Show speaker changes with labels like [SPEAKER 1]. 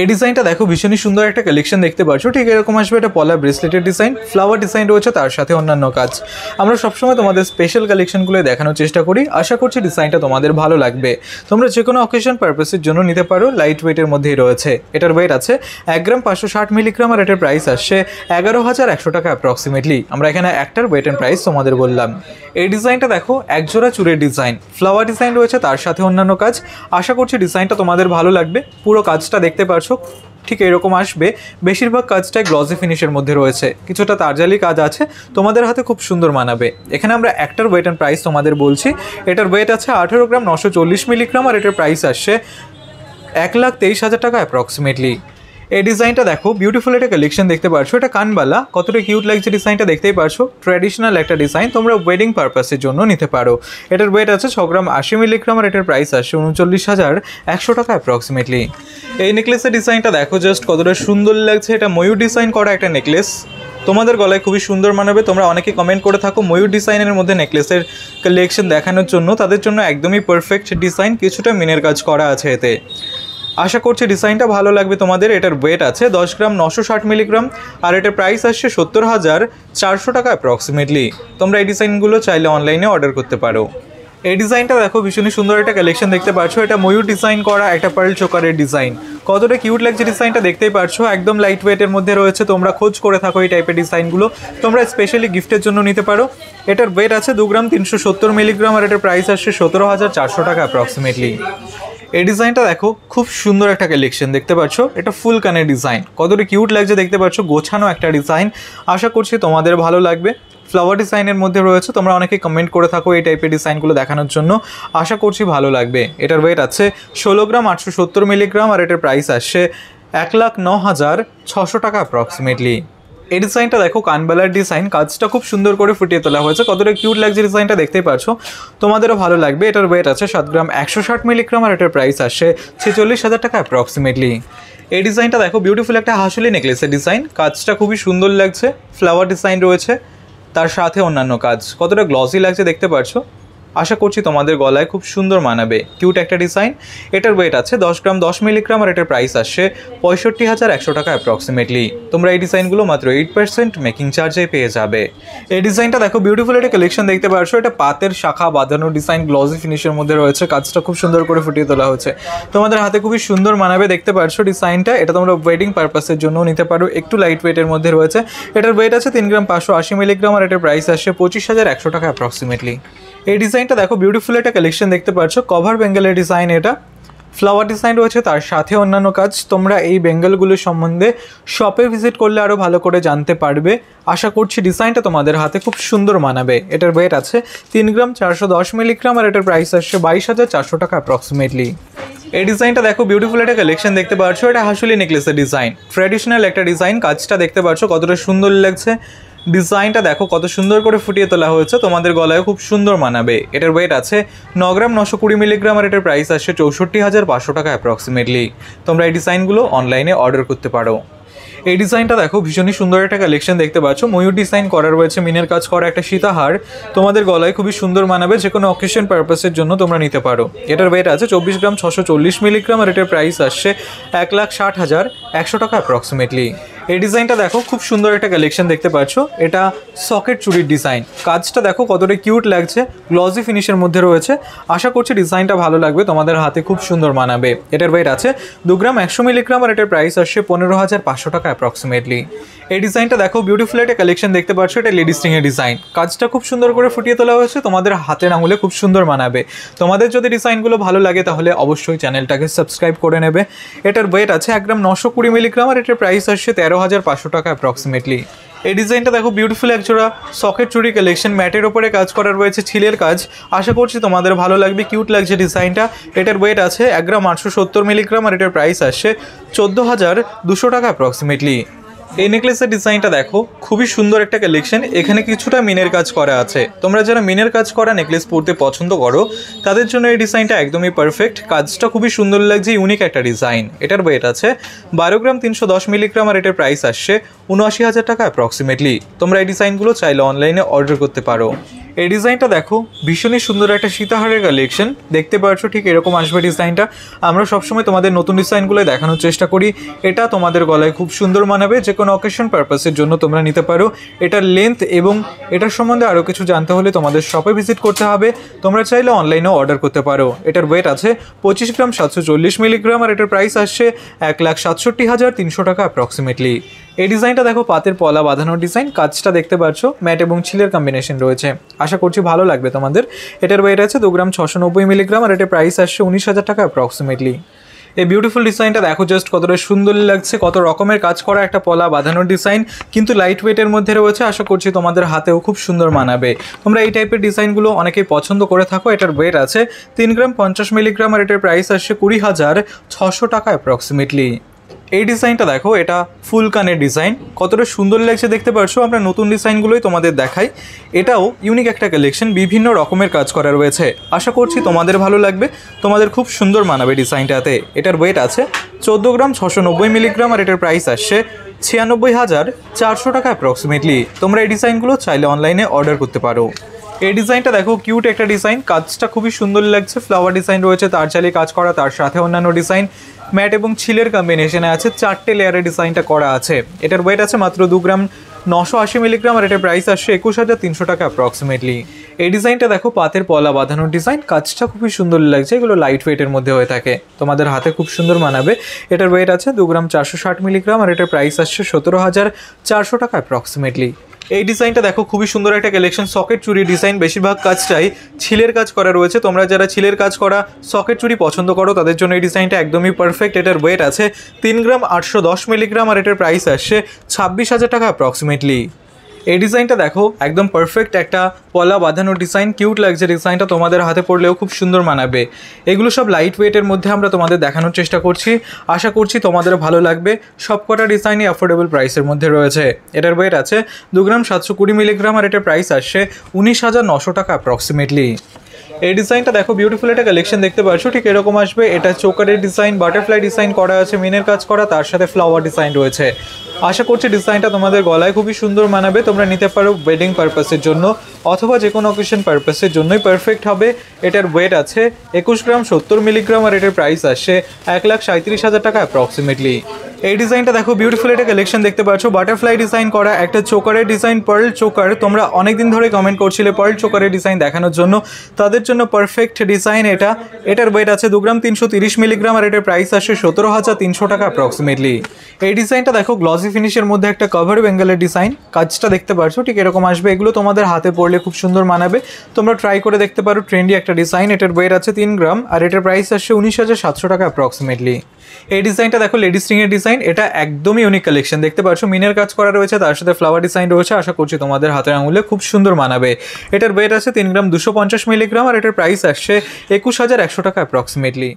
[SPEAKER 1] এই ডিজাইনটা দেখো ভীষণই সুন্দর একটা কালেকশন দেখতে পাচ্ছ ঠিক এরকম আসবে এটা পলা ব্রেসলেটের ডিজাইন ফ্লাওয়ার ডিজাইন রয়েছে তার সাথে অন্যান্য কাজ আমরা সবসময় তোমাদের স্পেশাল কালেকশনগুলো দেখানোর চেষ্টা করি আশা করছি ডিজাইনটা তোমাদের ভালো লাগবে তোমরা যে কোনো অকেশন পারপাসের জন্য নিতে পারো লাইট ওয়েটের মধ্যেই রয়েছে এটার ওয়েট আছে এক গ্রাম পাঁচশো ষাট মিলিগ্রাম আর এটার প্রাইস আসছে এগারো হাজার একশো টাকা অ্যাপ্রক্সিমেটলি আমরা এখানে একটার ওয়েট অ্যান্ড প্রাইস তোমাদের বললাম এই ডিজাইনটা দেখো একজোড়া চুরের ডিজাইন ফ্লাওয়ার ডিজাইন রয়েছে তার সাথে অন্যান্য কাজ আশা করছি ডিজাইনটা তোমাদের ভালো লাগবে পুরো কাজটা দেখতে পারছো দর্শক ঠিক এরকম আসবে বেশিরভাগ কাজটাই গ্লসি ফিনিশের মধ্যে রয়েছে কিছুটা তারজালি কাজ আছে তোমাদের হাতে খুব সুন্দর মানাবে এখানে আমরা একটার ওয়েট অ্যান্ড প্রাইস তোমাদের বলছি এটার ওয়েট আছে আঠেরো গ্রাম নশো চল্লিশ মিলিগ্রাম আর এটার প্রাইস আসছে এক লাখ তেইশ হাজার টাকা অ্যাপ্রক্সিমেটলি এই ডিজাইনটা দেখো বিউটিফুল একটা কালেকশন দেখতে পারছো এটা কানবালা কতটা কিউট লাগছে ডিজাইনটা দেখতেই পারছো ট্র্যাডিশনাল একটা ডিজাইন তোমরা ওয়েডিং পারপাসের জন্য নিতে পারো এটার ওয়েট আছে ছ গ্রাম আশি মিলিগ্রাম আর এটার প্রাইস আসছে উনচল্লিশ হাজার একশো টাকা অ্যাপ্রক্সিমেটলি এই নেকলেসের ডিজাইনটা দেখো জাস্ট কতটা সুন্দর লাগছে এটা ময়ূর ডিজাইন করা একটা নেকলেস তোমাদের গলায় খুবই সুন্দর মানাবে তোমরা অনেকে কমেন্ট করে থাকো ময়ূর ডিজাইনের মধ্যে নেকলেসের কালেকশন দেখানোর জন্য তাদের জন্য একদমই পারফেক্ট ডিজাইন কিছুটা মিনের কাজ করা আছে এতে আশা করছি ডিজাইনটা ভালো লাগবে তোমাদের এটার ওয়েট আছে দশ গ্রাম নশো ষাট মিলিগ্রাম আর এটার প্রাইস আসছে সত্তর হাজার চারশো টাকা অ্যাপ্রক্সিমেটলি তোমরা এই ডিজাইনগুলো চাইলে অনলাইনে অর্ডার করতে পারো এই ডিজাইনটা দেখো ভীষণই সুন্দর একটা কালেকশন দেখতে পাচ্ছ এটা ময়ূর ডিজাইন করা একটা পার্ল চোকারের ডিজাইন কতটা কিউট লাগছে ডিজাইনটা দেখতেই পাচ্ছ একদম লাইট ওয়েটের মধ্যে রয়েছে তোমরা খোঁজ করে থাকো এই টাইপের ডিজাইনগুলো তোমরা স্পেশালি গিফটের জন্য নিতে পারো এটার ওয়েট আছে দু গ্রাম তিনশো সত্তর মিলিগ্রাম আর এটার প্রাইস আসছে সতেরো হাজার চারশো টাকা অ্যাপ্রক্সিমেটলি এই ডিজাইনটা দেখো খুব সুন্দর একটা কালেকশন দেখতে পাচ্ছো এটা ফুল কানের ডিজাইন কতটা কিউট লাগছে দেখতে পাচ্ছ গোছানো একটা ডিজাইন আশা করছি তোমাদের ভালো লাগবে ফ্লাওয়ার ডিজাইনের মধ্যে রয়েছে তোমরা অনেকে কমেন্ট করে থাকো এই টাইপের ডিজাইনগুলো দেখানোর জন্য আশা করছি ভালো লাগবে এটার ওয়েট আছে ষোলো গ্রাম আটশো সত্তর মিলিগ্রাম আর এটার প্রাইস আসছে এক লাখ ন হাজার ছশো টাকা অ্যাপ্রক্সিমেটলি এই ডিজাইনটা দেখো কানবেলার ডিজাইন কাজটা খুব সুন্দর করে ফুটিয়ে তোলা হয়েছে কতটা কিউট লাগছে ডিজাইনটা দেখতেই পারছো তোমাদেরও ভালো লাগবে এটার ওয়েট আছে সাত গ্রাম একশো ষাট মিলিগ্রাম আর এটার প্রাইস আসে ছেচল্লিশ হাজার টাকা অ্যাপ্রক্সিমেটলি এই ডিজাইনটা দেখো বিউটিফুল একটা হাসুলি নেকলেসের ডিজাইন কাজটা খুবই সুন্দর লাগছে ফ্লাওয়ার ডিজাইন রয়েছে তার সাথে অন্যান্য কাজ কতটা গ্লসি লাগছে দেখতে পারছো আশা করছি তোমাদের গলায় খুব সুন্দর মানাবে কিউট একটা ডিজাইন এটার ওয়েট আছে দশ গ্রাম দশ মিলিগ্রাম আর এটার প্রাইস আসছে পঁয়ষট্টি হাজার একশো টাকা অ্যাপ্রক্সিমেটলি তোমরা এই ডিজাইনগুলো মাত্র এইট পার্সেন্ট মেকিং চার্জে পেয়ে যাবে এই ডিজাইনটা দেখো বিউটিফুল একটা কালেকশন দেখতে পারছো এটা পাতের শাখা বাঁধানো ডিজাইন গ্লজি ফিনিশের মধ্যে রয়েছে কাজটা খুব সুন্দর করে ফুটিয়ে তোলা হয়েছে তোমাদের হাতে খুবই সুন্দর মানাবে দেখতে পারছো ডিজাইনটা এটা তোমরা ওয়েডিং পারপাসের জন্য নিতে পারো একটু লাইট ওয়েটের মধ্যে রয়েছে এটার ওয়েট আছে তিন গ্রাম পাঁচশো আশি মিলিগ্রাম আর এটার প্রাইস আসছে পঁচিশ হাজার একশো টাকা অ্যাপ্রক্সিমেটলি এই ডিজাইনটা দেখো বিউটিফুল একটা কালেকশন দেখতে পাচ্ছ কভার বেঙ্গলের ডিজাইন এটা ফ্লাওয়ার ডিজাইন রয়েছে তার সাথে অন্যান্য কাজ তোমরা এই বেঙ্গলগুলো সম্বন্ধে শপে ভিজিট করলে আরও ভালো করে জানতে পারবে আশা করছি ডিজাইনটা তোমাদের হাতে খুব সুন্দর মানাবে এটার ওয়েট আছে তিন গ্রাম চারশো দশ মিলিগ্রাম আর এটার প্রাইস আসছে বাইশ হাজার চারশো টাকা অ্যাপ্রক্সিমেটলি এই ডিজাইনটা দেখো বিউটিফুল একটা কালেকশন দেখতে পাচ্ছ এটা হাসুলি নেকলেসের ডিজাইন ট্র্যাডিশনাল একটা ডিজাইন কাজটা দেখতে পাচ্ছ কতটা সুন্দর লাগছে ডিজাইনটা দেখো কত সুন্দর করে ফুটিয়ে তোলা হয়েছে তোমাদের গলায় খুব সুন্দর মানাবে এটার ওয়েট আছে ন গ্রাম নশো কুড়ি মিলিগ্রাম আর এটার প্রাইস আসছে চৌষট্টি হাজার পাঁচশো টাকা অ্যাপ্রক্সিমেটলি তোমরা এই ডিজাইনগুলো অনলাইনে অর্ডার করতে পারো এই ডিজাইনটা দেখো ভীষণই সুন্দর একটা কালেকশন দেখতে পাচ্ছ ময়ূর ডিজাইন করা রয়েছে মিনের কাজ করা একটা সীতাহার তোমাদের গলায় খুবই সুন্দর মানাবে যে কোনো অকেশন পারপাসের জন্য তোমরা নিতে পারো এটার ওয়েট আছে চব্বিশ গ্রাম ছশো চল্লিশ মিলিগ্রাম আর এটার প্রাইস আসছে এক লাখ ষাট হাজার একশো টাকা অ্যাপ্রক্সিমেটলি এই ডিজাইনটা দেখো খুব সুন্দর একটা কালেকশন দেখতে পাচ্ছ এটা সকেট চুরির ডিজাইন কাজটা দেখো কতটা কিউট লাগছে গ্লজি ফিনিশের মধ্যে রয়েছে আশা করছি ডিজাইনটা ভালো লাগবে তোমাদের হাতে খুব সুন্দর মানাবে এটার ওয়েট আছে দু গ্রাম একশো মিলিগ্রাম আর এটার প্রাইস আসছে পনেরো হাজার পাঁচশো টাকা অ্যাপ্রক্সিমেটলি এই ডিজাইনটা দেখো বিউটিফুল একটা কালেকশন দেখতে পাচ্ছ এটা লেডিস ডিজাইন কাজটা খুব সুন্দর করে ফুটিয়ে তোলা হয়েছে তোমাদের হাতে না হলে খুব সুন্দর মানাবে তোমাদের যদি ডিজাইনগুলো ভালো লাগে তাহলে অবশ্যই চ্যানেলটাকে সাবস্ক্রাইব করে নেবে এটার ওয়েট আছে এক গ্রাম নশো কুড়ি মিলিগ্রাম আর এটার প্রাইস আসছে তেরো তেরো হাজার পাঁচশো টাকা অ্যাপ্রক্সিমেটলি এই ডিজাইনটা দেখো বিউটিফুল একজোড়া সকেট চুরি কালেকশন ম্যাটের ওপরে কাজ করা রয়েছে ছিলের কাজ আশা করছি তোমাদের ভালো লাগবে কিউট লাগছে ডিজাইনটা এটার ওয়েট আছে এক গ্রাম আটশো সত্তর মিলিগ্রাম আর এটার প্রাইস আসছে চোদ্দো হাজার দুশো টাকা অ্যাপ্রক্সিমেটলি এই নেকলেসের ডিজাইনটা দেখো খুবই সুন্দর একটা কালেকশন এখানে কিছুটা মিনের কাজ করা আছে তোমরা যারা মিনের কাজ করা নেকলেস পরতে পছন্দ করো তাদের জন্য এই ডিজাইনটা একদমই পারফেক্ট কাজটা খুবই সুন্দর লাগছে ইউনিক একটা ডিজাইন এটার ওয়েট আছে বারো গ্রাম তিনশো দশ মিলিগ্রাম আর এটার প্রাইস আসছে উনআশি হাজার টাকা অ্যাপ্রক্সিমেটলি তোমরা এই ডিজাইনগুলো চাইলে অনলাইনে অর্ডার করতে পারো এই ডিজাইনটা দেখো ভীষণই সুন্দর একটা সীতাহারের কালেকশন দেখতে পাচ্ছ ঠিক এরকম আসবে ডিজাইনটা আমরা সবসময় তোমাদের নতুন ডিজাইনগুলো দেখানোর চেষ্টা করি এটা তোমাদের গলায় খুব সুন্দর মানাবে যে কোনো অকেশন পারপাসের জন্য তোমরা নিতে পারো এটার লেন্থ এবং এটার সম্বন্ধে আরও কিছু জানতে হলে তোমাদের শপে ভিজিট করতে হবে তোমরা চাইলে অনলাইনেও অর্ডার করতে পারো এটার ওয়েট আছে পঁচিশ গ্রাম সাতশো চল্লিশ মিলিগ্রাম আর এটার প্রাইস আসছে এক লাখ সাতষট্টি হাজার তিনশো টাকা অ্যাপ্রক্সিমেটলি এই ডিজাইনটা দেখো পাতের পলা বাঁধানোর ডিজাইন কাজটা দেখতে পাচ্ছ ম্যাট এবং ছিলের কম্বিনেশন রয়েছে আশা করছি ভালো লাগবে তোমাদের এটার ওয়েট আছে দু গ্রাম ছশো নব্বই মিলিগ্রাম আর এটার প্রাইস আসছে উনিশ হাজার টাকা অ্যাপ্রক্সিমেটলি এই বিউটিফুল ডিজাইনটা দেখো জাস্ট কতটা সুন্দর লাগছে কত রকমের কাজ করা একটা পলা বাঁধানোর ডিজাইন কিন্তু লাইট ওয়েটের মধ্যে রয়েছে আশা করছি তোমাদের হাতেও খুব সুন্দর মানাবে তোমরা এই টাইপের ডিজাইনগুলো অনেকেই পছন্দ করে থাকো এটার ওয়েট আছে তিন গ্রাম পঞ্চাশ মিলিগ্রাম আর এটার প্রাইস আসছে কুড়ি হাজার ছশো টাকা অ্যাপ্রক্সিমেটলি এই ডিজাইনটা দেখো এটা ফুল কানের ডিজাইন কতটা সুন্দর লাগছে দেখতে পারছো আমরা নতুন ডিজাইনগুলোই তোমাদের দেখাই এটাও ইউনিক একটা কালেকশন বিভিন্ন রকমের কাজ করা রয়েছে আশা করছি তোমাদের ভালো লাগবে তোমাদের খুব সুন্দর মানাবে ডিজাইনটাতে এটার ওয়েট আছে চোদ্দো গ্রাম ছশো নব্বই মিলিগ্রাম আর এটার প্রাইস আসছে ছিয়ানব্বই হাজার চারশো টাকা অ্যাপ্রক্সিমেটলি তোমরা এই ডিজাইনগুলো চাইলে অনলাইনে অর্ডার করতে পারো এই ডিজাইনটা দেখো কিউট একটা ডিজাইন কাজটা খুবই সুন্দর লাগছে ফ্লাওয়ার ডিজাইন রয়েছে তার চালে কাজ করা তার সাথে অন্যান্য ডিজাইন ম্যাট এবং ছিলের কম্বিনেশনে আছে চারটে লেয়ারের ডিজাইনটা করা আছে এটার ওয়েট আছে মাত্র দু গ্রাম নশো আশি মিলিগ্রাম আর এটার প্রাইস আসছে একুশ হাজার তিনশো টাকা অ্যাপ্রক্সিমেটলি এই ডিজাইনটা দেখো পাতের পলা বাঁধানোর ডিজাইন কাজটা খুবই সুন্দর লাগছে এগুলো লাইট ওয়েটের মধ্যে হয়ে থাকে তোমাদের হাতে খুব সুন্দর মানাবে এটার ওয়েট আছে দু গ্রাম চারশো ষাট মিলিগ্রাম আর এটার প্রাইস আসছে সতেরো হাজার চারশো টাকা অ্যাপ্রক্সিমেটলি এই ডিজাইনটা দেখো খুবই সুন্দর একটা কালেকশন সকেট চুরি ডিজাইন বেশিরভাগ কাজটাই ছিলের কাজ করা রয়েছে তোমরা যারা ছিলের কাজ করা সকেট চুরি পছন্দ করো তাদের জন্য এই ডিজাইনটা একদমই পারফেক্ট এটার ওয়েট আছে তিন গ্রাম আটশো দশ মিলিগ্রাম আর এটার প্রাইস আসছে ছাব্বিশ হাজার টাকা অ্যাপ্রক্সিমেটলি এই ডিজাইনটা দেখো একদম পারফেক্ট একটা পলা বাঁধানো ডিজাইন কিউট লাগছে ডিজাইনটা তোমাদের হাতে পড়লেও খুব সুন্দর মানাবে এগুলো সব লাইট ওয়েটের মধ্যে আমরা তোমাদের দেখানোর চেষ্টা করছি আশা করছি তোমাদের ভালো লাগবে সব কটা ডিজাইনই অ্যাফোর্ডেবল প্রাইসের মধ্যে রয়েছে এটার ওয়েট আছে দু গ্রাম সাতশো কুড়ি মিলিগ্রাম আর এটার প্রাইস আসছে উনিশ হাজার নশো টাকা অ্যাপ্রক্সিমেটলি এই ডিজাইনটা দেখো বিউটিফুল একটা কালেকশন দেখতে পাচ্ছ ঠিক এরকম আসবে এটা চোকারের ডিজাইন বাটারফ্লাই ডিজাইন করা আছে মিনের কাজ করা তার সাথে ফ্লাওয়ার ডিজাইন রয়েছে আশা করছি ডিজাইনটা তোমাদের গলায় খুবই সুন্দর মানাবে তোমরা নিতে পারো ওয়েডিং পারপাসের জন্য অথবা যে কোনো অকেশন পারপাসের জন্যই পারফেক্ট হবে এটার ওয়েট আছে একুশ গ্রাম সত্তর মিলিগ্রাম আর এটার প্রাইস আসে এক লাখ সাঁত্রিশ হাজার টাকা অ্যাপ্রক্সিমেটলি এই ডিজাইনটা দেখো বিউটিফুল এটা কালেকশন দেখতে পাচ্ছ বাটারফ্লাই ডিজাইন করা একটা চোকারের ডিজাইন পার্ল চোকার তোমরা অনেকদিন ধরে কমেন্ট করছিলে পার্ল চোকারের ডিজাইন দেখানোর জন্য তাদের জন্য পারফেক্ট ডিজাইন এটা এটার ওয়েট আছে দু গ্রাম তিনশো তিরিশ মিলিগ্রাম আর এটার প্রাইস আসে সতেরো হাজার তিনশো টাকা অ্যাপ্রক্সিমেটলি এই ডিজাইনটা দেখো গ্লসি ফিনিশের মধ্যে একটা কভার বেঙ্গলের ডিজাইন কাজটা দেখতে পারছো ঠিক এরকম আসবে এগুলো তোমাদের হাতে পড়লে খুব সুন্দর মানাবে তোমরা ট্রাই করে দেখতে পারো ট্রেন্ডি একটা ডিজাইন এটার বইয়ের আছে তিন গ্রাম আর এটার প্রাইস আসছে উনিশ হাজার সাতশো টাকা অ্যাপ্রক্সিমেটলি এই ডিজাইনটা দেখো লেডি স্ট্রিংয়ের ডিজাইন এটা একদমই ইউনিক কালেকশন দেখতে পাচ্ছ মিনের কাজ করা রয়েছে তার সাথে ফ্লাওয়ার ডিজাইন রয়েছে আশা করছি তোমাদের হাতের আঙুলে খুব সুন্দর মানাবে এটার বেট আছে তিন গ্রাম দুশো পঞ্চাশ মিলিগ্রাম আর এটার প্রাইস আসছে একুশ হাজার একশো টাকা অ্যাপ্রক্সিমেটলি